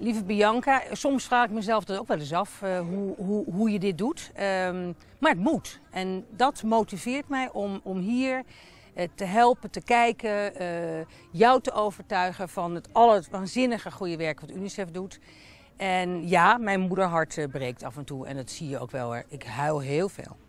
Lieve Bianca, soms vraag ik mezelf dat ook wel eens af, eh, hoe, hoe, hoe, je dit doet. Ehm, maar het moet. En dat motiveert mij om, om hier eh, te helpen, te kijken, eh, jou te overtuigen van het waanzinnige goede werk wat UNICEF doet. En ja, mijn moederhart breekt af en toe en dat zie je ook wel. Ik huil heel veel.